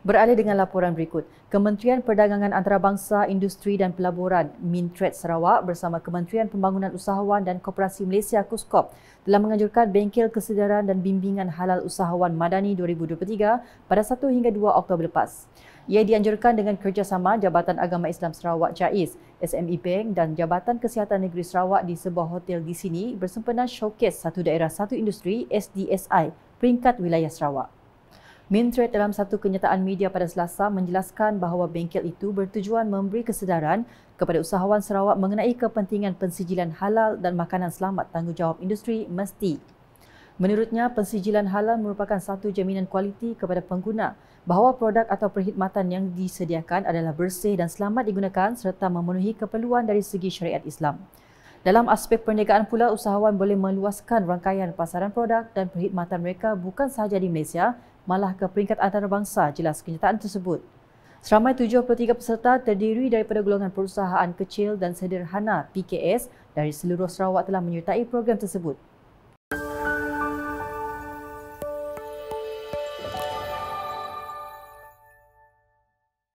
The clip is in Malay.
Beralih dengan laporan berikut, Kementerian Perdagangan Antarabangsa, Industri dan Pelaburan Mintret Sarawak bersama Kementerian Pembangunan Usahawan dan Koperasi Malaysia Kuskop telah menganjurkan bengkel kesedaran dan bimbingan halal usahawan Madani 2023 pada 1 hingga 2 Oktober lepas. Ia dianjurkan dengan kerjasama Jabatan Agama Islam Sarawak JAIS, SME Bank dan Jabatan Kesihatan Negeri Sarawak di sebuah hotel di sini bersempena showcase satu daerah satu industri SDSI peringkat wilayah Sarawak. Mintret dalam satu kenyataan media pada Selasa menjelaskan bahawa bengkel itu bertujuan memberi kesedaran kepada usahawan Sarawak mengenai kepentingan pensijilan halal dan makanan selamat tanggungjawab industri mesti. Menurutnya, pensijilan halal merupakan satu jaminan kualiti kepada pengguna bahawa produk atau perkhidmatan yang disediakan adalah bersih dan selamat digunakan serta memenuhi keperluan dari segi syariat Islam. Dalam aspek perniagaan pula, usahawan boleh meluaskan rangkaian pasaran produk dan perkhidmatan mereka bukan sahaja di Malaysia malah ke peringkat antarabangsa jelas kenyataan tersebut. Seramai 73 peserta terdiri daripada golongan perusahaan kecil dan sederhana PKS dari seluruh Sarawak telah menyertai program tersebut.